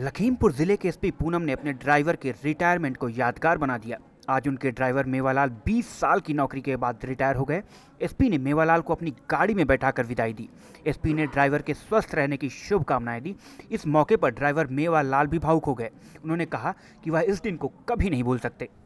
लखीमपुर जिले के एसपी पूनम ने अपने ड्राइवर के रिटायरमेंट को यादगार बना दिया आज उनके ड्राइवर मेवालाल 20 साल की नौकरी के बाद रिटायर हो गए एसपी ने मेवालाल को अपनी गाड़ी में बैठाकर विदाई दी एसपी ने ड्राइवर के स्वस्थ रहने की शुभकामनाएं दी इस मौके पर ड्राइवर मेवालाल भी भावुक हो गए उन्होंने कहा कि वह इस दिन को कभी नहीं भूल सकते